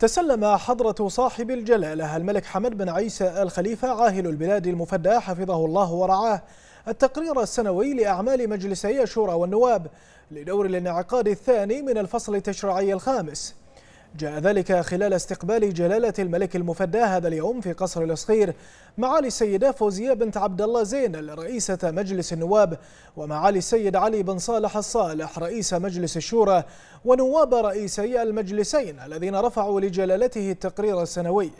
تسلم حضرة صاحب الجلالة الملك حمد بن عيسى الخليفة عاهل البلاد المفدى حفظه الله ورعاه التقرير السنوي لأعمال مجلسي الشورى والنواب لدور الانعقاد الثاني من الفصل التشريعي الخامس جاء ذلك خلال استقبال جلالة الملك المفدى هذا اليوم في قصر الأسخير معالي السيدة فوزية بنت عبد الله زين رئيسة مجلس النواب ومعالي السيد علي بن صالح الصالح رئيس مجلس الشورى ونواب رئيسي المجلسين الذين رفعوا لجلالته التقرير السنوي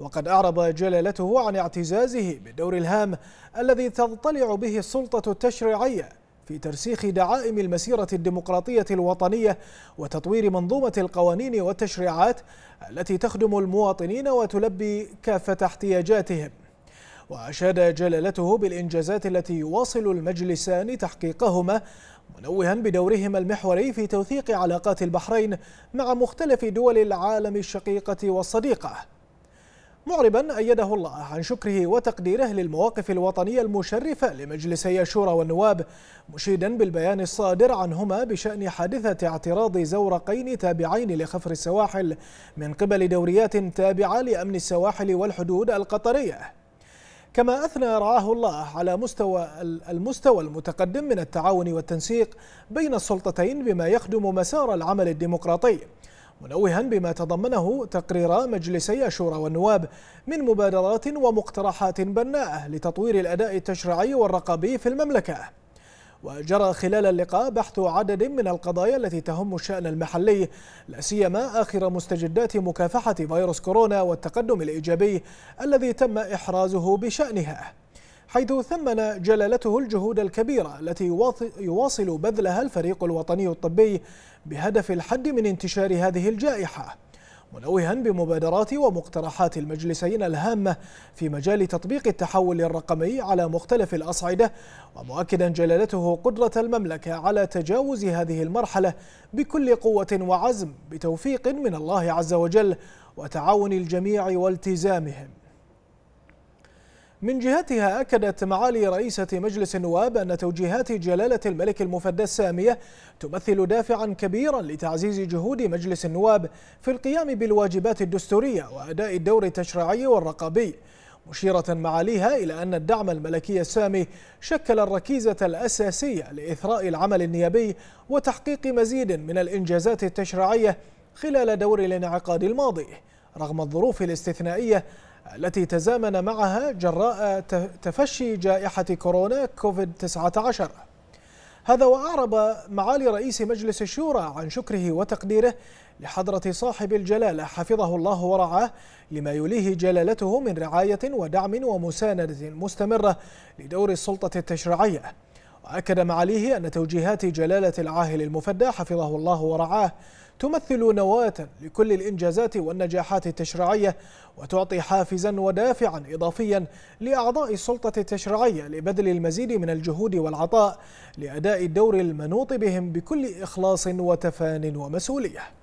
وقد أعرب جلالته عن اعتزازه بالدور الهام الذي تضطلع به السلطة التشريعية في ترسيخ دعائم المسيرة الديمقراطية الوطنية وتطوير منظومة القوانين والتشريعات التي تخدم المواطنين وتلبي كافة احتياجاتهم وأشاد جلالته بالإنجازات التي يواصل المجلسان تحقيقهما منوها بدورهما المحوري في توثيق علاقات البحرين مع مختلف دول العالم الشقيقة والصديقة معربا أيده الله عن شكره وتقديره للمواقف الوطنية المشرفة لمجلسي الشورى والنواب مشيدا بالبيان الصادر عنهما بشأن حادثة اعتراض زورقين تابعين لخفر السواحل من قبل دوريات تابعة لأمن السواحل والحدود القطرية كما أثنى رعاه الله على مستوى المستوى المتقدم من التعاون والتنسيق بين السلطتين بما يخدم مسار العمل الديمقراطي منوها بما تضمنه تقرير مجلسي الشورى والنواب من مبادرات ومقترحات بناءة لتطوير الأداء التشريعي والرقابي في المملكة وجرى خلال اللقاء بحث عدد من القضايا التي تهم الشأن المحلي لا سيما آخر مستجدات مكافحة فيروس كورونا والتقدم الإيجابي الذي تم إحرازه بشأنها حيث ثمن جلالته الجهود الكبيرة التي يواصل بذلها الفريق الوطني الطبي بهدف الحد من انتشار هذه الجائحة منوها بمبادرات ومقترحات المجلسين الهامة في مجال تطبيق التحول الرقمي على مختلف الأصعدة ومؤكدا جلالته قدرة المملكة على تجاوز هذه المرحلة بكل قوة وعزم بتوفيق من الله عز وجل وتعاون الجميع والتزامهم من جهتها أكدت معالي رئيسة مجلس النواب أن توجيهات جلالة الملك المفدى السامية تمثل دافعا كبيرا لتعزيز جهود مجلس النواب في القيام بالواجبات الدستورية وأداء الدور التشريعي والرقابي مشيرة معاليها إلى أن الدعم الملكي السامي شكل الركيزة الأساسية لإثراء العمل النيابي وتحقيق مزيد من الإنجازات التشريعية خلال دور الانعقاد الماضي رغم الظروف الاستثنائية التي تزامن معها جراء تفشي جائحة كورونا كوفيد 19 هذا وأعرب معالي رئيس مجلس الشورى عن شكره وتقديره لحضرة صاحب الجلالة حفظه الله ورعاه لما يليه جلالته من رعاية ودعم ومساندة مستمرة لدور السلطة التشريعية وأكد معاليه أن توجيهات جلالة العاهل المفدى حفظه الله ورعاه تمثل نواة لكل الإنجازات والنجاحات التشريعية وتعطي حافزا ودافعا إضافيا لأعضاء السلطة التشريعية لبذل المزيد من الجهود والعطاء لأداء الدور المنوط بهم بكل إخلاص وتفان ومسؤولية